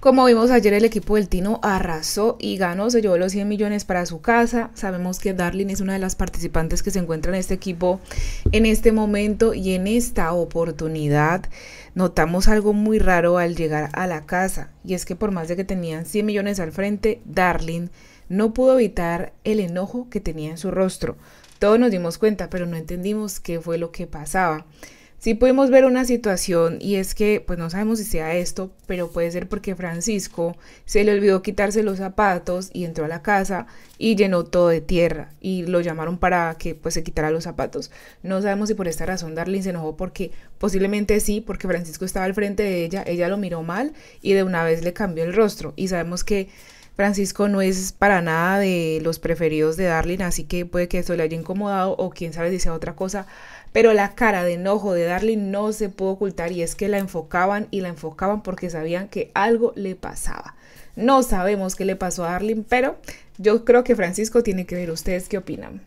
Como vimos ayer, el equipo del Tino arrasó y ganó, se llevó los 100 millones para su casa. Sabemos que Darlene es una de las participantes que se encuentra en este equipo en este momento y en esta oportunidad notamos algo muy raro al llegar a la casa y es que por más de que tenían 100 millones al frente, Darlene no pudo evitar el enojo que tenía en su rostro. Todos nos dimos cuenta, pero no entendimos qué fue lo que pasaba sí pudimos ver una situación y es que, pues no sabemos si sea esto, pero puede ser porque Francisco se le olvidó quitarse los zapatos y entró a la casa y llenó todo de tierra y lo llamaron para que pues se quitara los zapatos. No sabemos si por esta razón Darlene se enojó porque posiblemente sí, porque Francisco estaba al frente de ella, ella lo miró mal y de una vez le cambió el rostro y sabemos que Francisco no es para nada de los preferidos de Darling, así que puede que eso le haya incomodado o quién sabe si sea otra cosa. Pero la cara de enojo de Darlin no se pudo ocultar y es que la enfocaban y la enfocaban porque sabían que algo le pasaba. No sabemos qué le pasó a Darling, pero yo creo que Francisco tiene que ver. ¿Ustedes qué opinan?